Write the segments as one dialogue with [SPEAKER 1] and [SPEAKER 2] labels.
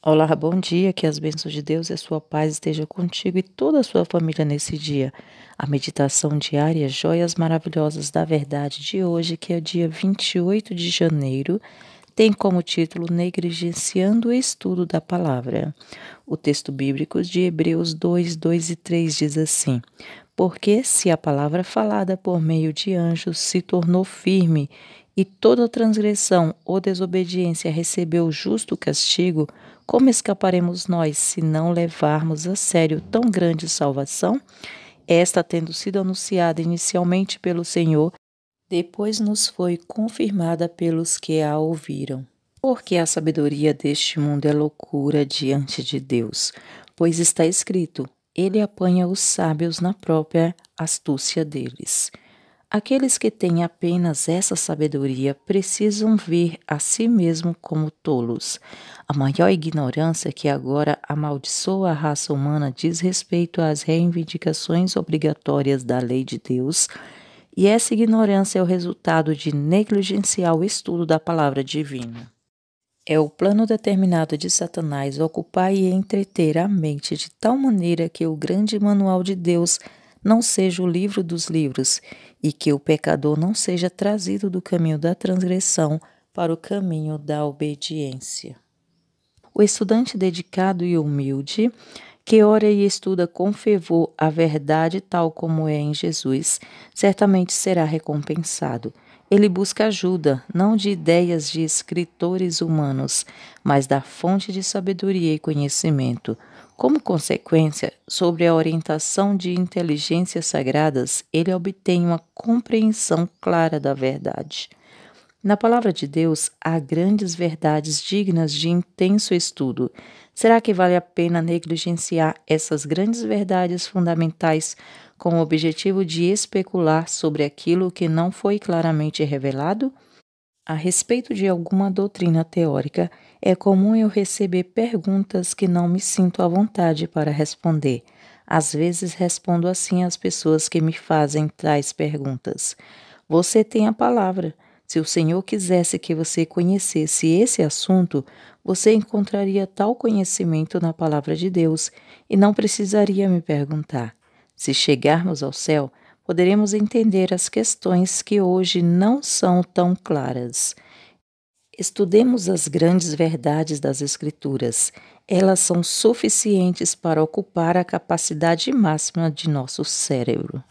[SPEAKER 1] Olá, bom dia, que é as bênçãos de Deus e a sua paz estejam contigo e toda a sua família nesse dia. A meditação diária Joias Maravilhosas da Verdade de hoje, que é dia 28 de janeiro, tem como título Negligenciando o Estudo da Palavra. O texto bíblico de Hebreus 2, 2 e 3 diz assim: Porque se a palavra falada por meio de anjos se tornou firme e toda transgressão ou desobediência recebeu o justo castigo, como escaparemos nós se não levarmos a sério tão grande salvação? Esta, tendo sido anunciada inicialmente pelo Senhor, depois nos foi confirmada pelos que a ouviram. Porque a sabedoria deste mundo é loucura diante de Deus, pois está escrito: Ele apanha os sábios na própria astúcia deles. Aqueles que têm apenas essa sabedoria precisam ver a si mesmo como tolos. A maior ignorância que agora amaldiçoa a raça humana diz respeito às reivindicações obrigatórias da lei de Deus, e essa ignorância é o resultado de negligenciar o estudo da palavra divina. É o plano determinado de Satanás ocupar e entreter a mente de tal maneira que o grande manual de Deus não seja o livro dos livros, e que o pecador não seja trazido do caminho da transgressão para o caminho da obediência. O estudante dedicado e humilde que ora e estuda com fervor a verdade tal como é em Jesus, certamente será recompensado. Ele busca ajuda, não de ideias de escritores humanos, mas da fonte de sabedoria e conhecimento. Como consequência, sobre a orientação de inteligências sagradas, ele obtém uma compreensão clara da verdade. Na palavra de Deus há grandes verdades dignas de intenso estudo. Será que vale a pena negligenciar essas grandes verdades fundamentais com o objetivo de especular sobre aquilo que não foi claramente revelado? A respeito de alguma doutrina teórica, é comum eu receber perguntas que não me sinto à vontade para responder. Às vezes respondo assim às pessoas que me fazem tais perguntas: Você tem a palavra. Se o Senhor quisesse que você conhecesse esse assunto, você encontraria tal conhecimento na palavra de Deus e não precisaria me perguntar. Se chegarmos ao céu, poderemos entender as questões que hoje não são tão claras. Estudemos as grandes verdades das Escrituras. Elas são suficientes para ocupar a capacidade máxima de nosso cérebro.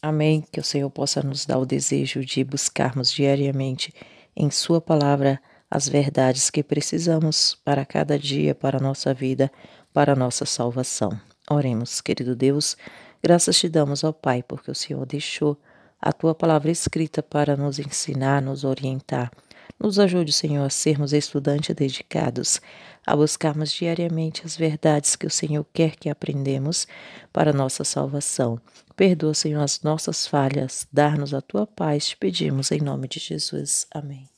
[SPEAKER 1] Amém. Que o Senhor possa nos dar o desejo de buscarmos diariamente em Sua palavra as verdades que precisamos para cada dia, para a nossa vida, para a nossa salvação. Oremos, querido Deus, graças te damos ao Pai, porque o Senhor deixou a tua palavra escrita para nos ensinar, nos orientar nos ajude, Senhor, a sermos estudantes dedicados, a buscarmos diariamente as verdades que o Senhor quer que aprendemos para nossa salvação. Perdoa, Senhor, as nossas falhas, dar-nos a tua paz, te pedimos em nome de Jesus. Amém.